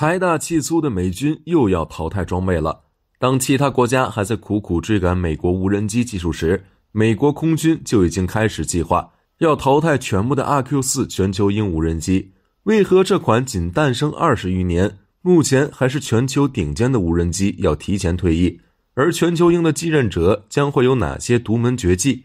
财大气粗的美军又要淘汰装备了。当其他国家还在苦苦追赶美国无人机技术时，美国空军就已经开始计划要淘汰全部的 RQ 四全球鹰无人机。为何这款仅诞生二十余年、目前还是全球顶尖的无人机要提前退役？而全球鹰的继任者将会有哪些独门绝技？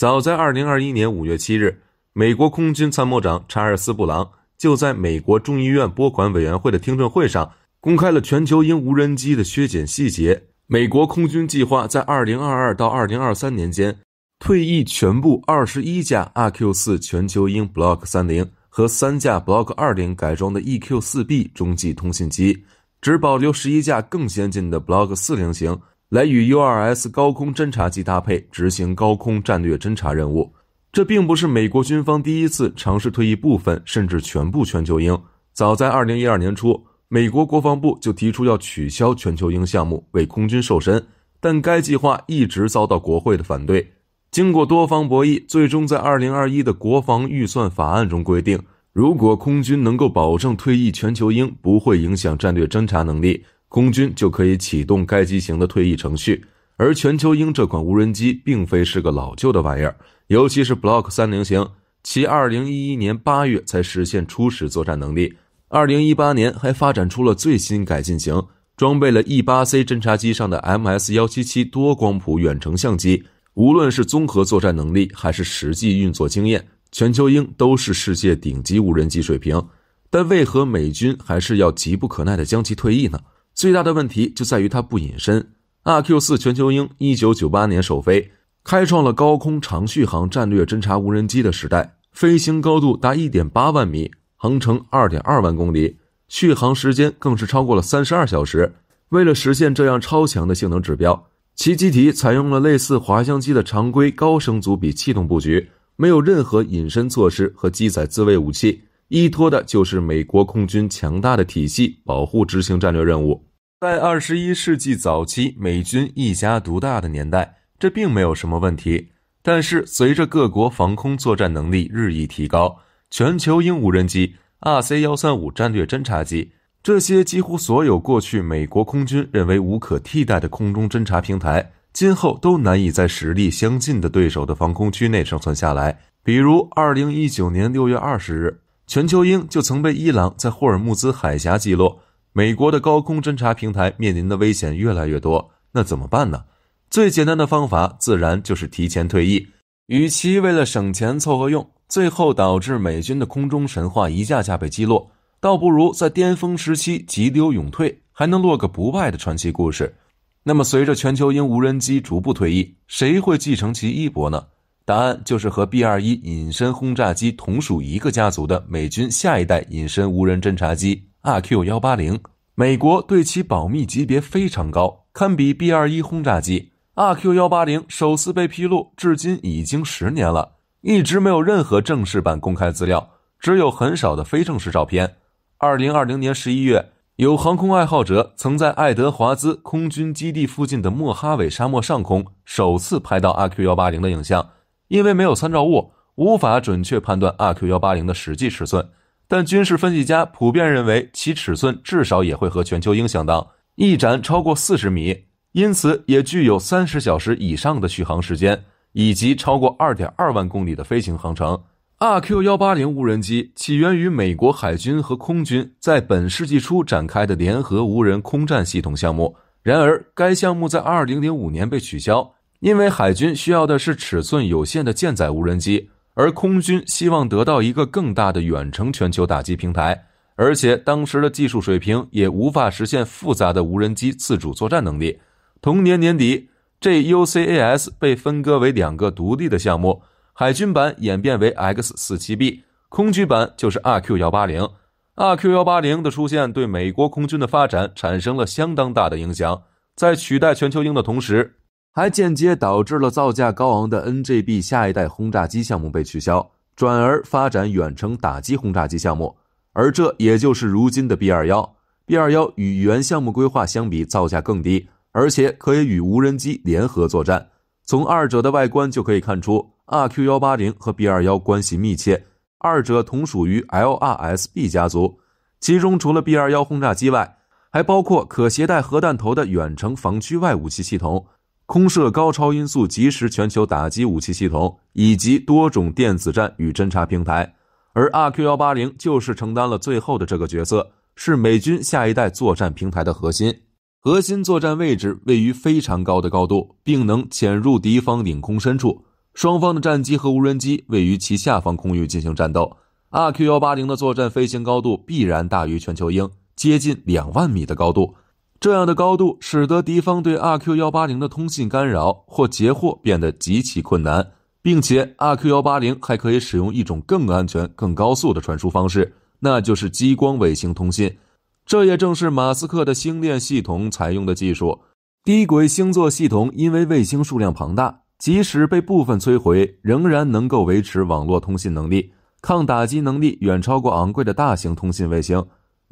早在二零二一年五月七日，美国空军参谋长查尔斯·布朗就在美国众议院拨款委员会的听证会上公开了全球鹰无人机的削减细节。美国空军计划在二零二二到二零二三年间退役全部二十一架 RQ 四全球鹰 Block 三零和三架 Block 二零改装的 EQ 四 B 中继通信机，只保留十一架更先进的 Block 四零型。来与 U2S 高空侦察机搭配执行高空战略侦察任务，这并不是美国军方第一次尝试退役部分甚至全部全球鹰。早在二零一二年初，美国国防部就提出要取消全球鹰项目，为空军瘦身，但该计划一直遭到国会的反对。经过多方博弈，最终在二零二一的国防预算法案中规定，如果空军能够保证退役全球鹰不会影响战略侦察能力。空军就可以启动该机型的退役程序，而全球鹰这款无人机并非是个老旧的玩意儿，尤其是 Block 三零型，其二零一一年八月才实现初始作战能力，二零一八年还发展出了最新改进型，装备了 E 八 C 侦察机上的 MS 幺七七多光谱远程相机。无论是综合作战能力还是实际运作经验，全球鹰都是世界顶级无人机水平，但为何美军还是要急不可耐地将其退役呢？最大的问题就在于它不隐身。RQ 四全球鹰，一九九八年首飞，开创了高空长续航战略侦察无人机的时代。飞行高度达一点八万米，航程二点二万公里，续航时间更是超过了三十二小时。为了实现这样超强的性能指标，其机体采用了类似滑翔机的常规高升阻比气动布局，没有任何隐身措施和机载自卫武器，依托的就是美国空军强大的体系保护，执行战略任务。在二十一世纪早期，美军一家独大的年代，这并没有什么问题。但是，随着各国防空作战能力日益提高，全球鹰无人机、RC- 幺三五战略侦察机这些几乎所有过去美国空军认为无可替代的空中侦察平台，今后都难以在实力相近的对手的防空区内生存下来。比如，二零一九年六月二十日，全球鹰就曾被伊朗在霍尔木兹海峡击落。美国的高空侦察平台面临的危险越来越多，那怎么办呢？最简单的方法自然就是提前退役。与其为了省钱凑合用，最后导致美军的空中神话一架架被击落，倒不如在巅峰时期急流勇退，还能落个不败的传奇故事。那么，随着全球鹰无人机逐步退役，谁会继承其衣钵呢？答案就是和 B 二一隐身轰炸机同属一个家族的美军下一代隐身无人侦察机。RQ-180，美国对其保密级别非常高，堪比 B-21 轰炸机。RQ-180 首次被披露至今已经十年了，一直没有任何正式版公开资料，只有很少的非正式照片。二零二零年十一月，有航空爱好者曾在爱德华兹空军基地附近的莫哈韦沙漠上空首次拍到 RQ-180 的影像，因为没有参照物，无法准确判断 RQ-180 的实际尺寸。但军事分析家普遍认为，其尺寸至少也会和全球鹰相当，翼展超过四十米，因此也具有三十小时以上的续航时间以及超过二点二万公里的飞行航程。RQ 幺八零无人机起源于美国海军和空军在本世纪初展开的联合无人空战系统项目，然而该项目在二零零五年被取消，因为海军需要的是尺寸有限的舰载无人机。而空军希望得到一个更大的远程全球打击平台，而且当时的技术水平也无法实现复杂的无人机自主作战能力。同年年底 j u c a s 被分割为两个独立的项目，海军版演变为 X 四七 B，空军版就是 RQ 幺八零。RQ 幺八零的出现对美国空军的发展产生了相当大的影响，在取代全球鹰的同时。还间接导致了造价高昂的 NGB 下一代轰炸机项目被取消，转而发展远程打击轰炸机项目，而这也就是如今的 B 二幺。B 二幺与原项目规划相比，造价更低，而且可以与无人机联合作战。从二者的外观就可以看出，RQ 幺八零和 B 二幺关系密切，二者同属于 LRSB 家族。其中除了 B 二幺轰炸机外，还包括可携带核弹头的远程防区外武器系统。空射高超音速即时全球打击武器系统以及多种电子战与侦察平台，而 RQ 幺八零就是承担了最后的这个角色，是美军下一代作战平台的核心。核心作战位置位于非常高的高度，并能潜入敌方领空深处。双方的战机和无人机位于其下方空域进行战斗。RQ 幺八零的作战飞行高度必然大于全球鹰，接近两万米的高度。这样的高度使得敌方对 RQ-180 的通信干扰或截获变得极其困难，并且 RQ-180 还可以使用一种更安全、更高速的传输方式，那就是激光卫星通信。这也正是马斯克的星链系统采用的技术。低轨星座系统因为卫星数量庞大，即使被部分摧毁，仍然能够维持网络通信能力，抗打击能力远超过昂贵的大型通信卫星。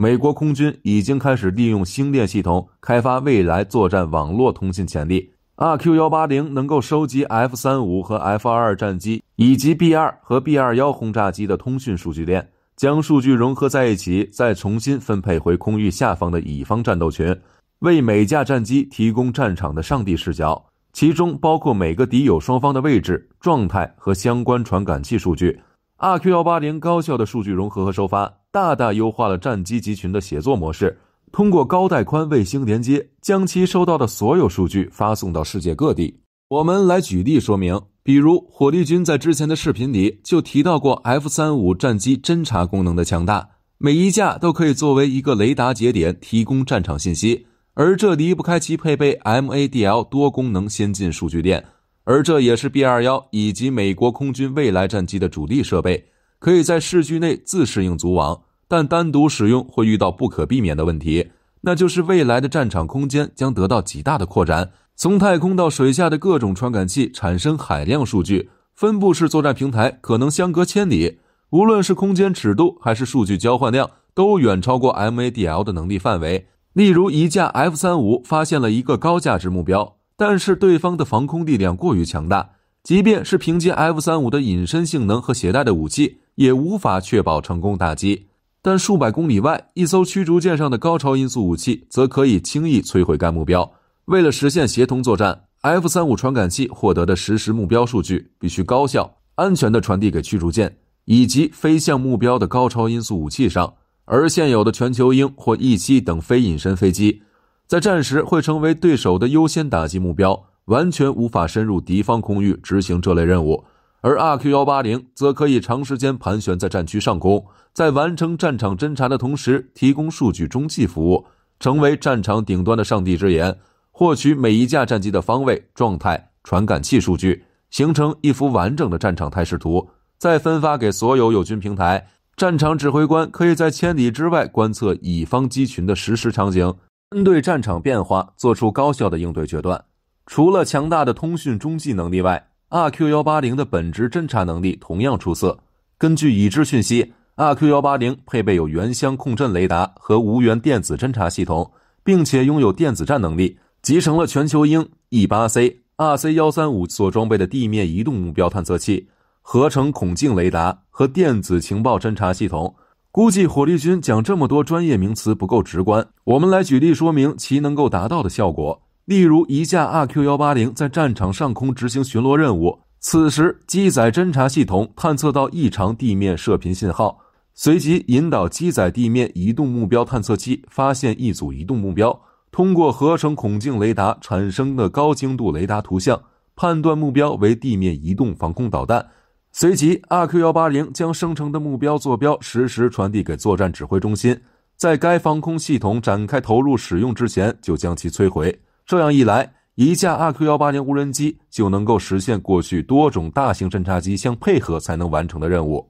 美国空军已经开始利用星链系统开发未来作战网络通信潜力。RQ-180 能够收集 F-35 和 F-22 战机以及 B-2 和 B-21 轰炸机的通讯数据链，将数据融合在一起，再重新分配回空域下方的乙方战斗群，为每架战机提供战场的上帝视角，其中包括每个敌友双方的位置、状态和相关传感器数据。RQ-180 高效的数据融合和收发。大大优化了战机集群的协作模式，通过高带宽卫星连接，将其收到的所有数据发送到世界各地。我们来举例说明，比如火力军在之前的视频里就提到过 F 三五战机侦察功能的强大，每一架都可以作为一个雷达节点提供战场信息，而这离不开其配备 MADL 多功能先进数据链，而这也是 B 二幺以及美国空军未来战机的主力设备，可以在视距内自适应组网。但单独使用会遇到不可避免的问题，那就是未来的战场空间将得到极大的扩展，从太空到水下的各种传感器产生海量数据，分布式作战平台可能相隔千里，无论是空间尺度还是数据交换量，都远超过 MADL 的能力范围。例如，一架 F-35 发现了一个高价值目标，但是对方的防空力量过于强大，即便是凭借 F-35 的隐身性能和携带的武器，也无法确保成功打击。但数百公里外，一艘驱逐舰上的高超音速武器则可以轻易摧毁该目标。为了实现协同作战，F-35 传感器获得的实时目标数据必须高效、安全地传递给驱逐舰以及飞向目标的高超音速武器上。而现有的全球鹰或 E-7 等非隐身飞机，在战时会成为对手的优先打击目标，完全无法深入敌方空域执行这类任务。而 RQ 幺八零则可以长时间盘旋在战区上空，在完成战场侦察的同时，提供数据中继服务，成为战场顶端的上帝之眼，获取每一架战机的方位、状态、传感器数据，形成一幅完整的战场态势图，再分发给所有友军平台。战场指挥官可以在千里之外观测乙方机群的实时场景，针对战场变化做出高效的应对决断。除了强大的通讯中继能力外，RQ 幺八零的本质侦察能力同样出色。根据已知讯息，RQ 幺八零配备有原相控阵雷达和无源电子侦察系统，并且拥有电子战能力，集成了全球鹰 E 八 C、RC 幺三五所装备的地面移动目标探测器、合成孔径雷达和电子情报侦察系统。估计火力军讲这么多专业名词不够直观，我们来举例说明其能够达到的效果。例如，一架 RQ 幺八零在战场上空执行巡逻任务，此时机载侦察系统探测到异常地面射频信号，随即引导机载地面移动目标探测器发现一组移动目标。通过合成孔径雷达产生的高精度雷达图像，判断目标为地面移动防空导弹。随即，RQ 幺八零将生成的目标坐标实时传递给作战指挥中心，在该防空系统展开投入使用之前就将其摧毁。这样一来，一架 RQ-180 无人机就能够实现过去多种大型侦察机相配合才能完成的任务。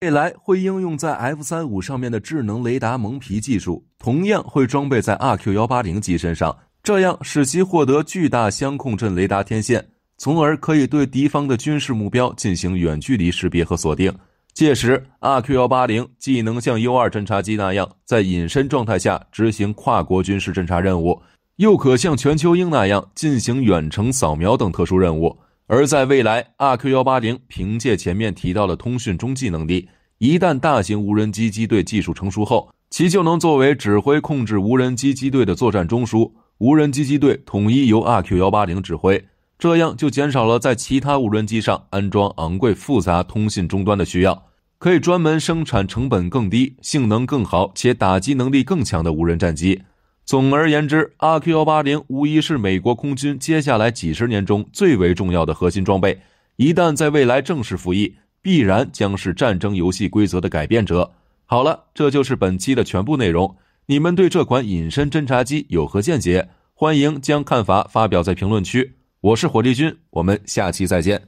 未来会应用在 F-35 上面的智能雷达蒙皮技术，同样会装备在 RQ-180 机身上，这样使其获得巨大相控阵雷达天线，从而可以对敌方的军事目标进行远距离识别和锁定。届时，RQ-180 既能像 U-2 侦察机那样在隐身状态下执行跨国军事侦察任务。又可像全球鹰那样进行远程扫描等特殊任务，而在未来，RQ-180 凭借前面提到的通讯中继能力，一旦大型无人机机队技术成熟后，其就能作为指挥控制无人机机队的作战中枢。无人机机队统一由 RQ-180 指挥，这样就减少了在其他无人机上安装昂贵复杂通信终端的需要，可以专门生产成本更低、性能更好且打击能力更强的无人战机。总而言之 r Q 幺八零无疑是美国空军接下来几十年中最为重要的核心装备。一旦在未来正式服役，必然将是战争游戏规则的改变者。好了，这就是本期的全部内容。你们对这款隐身侦察机有何见解？欢迎将看法发表在评论区。我是火力军，我们下期再见。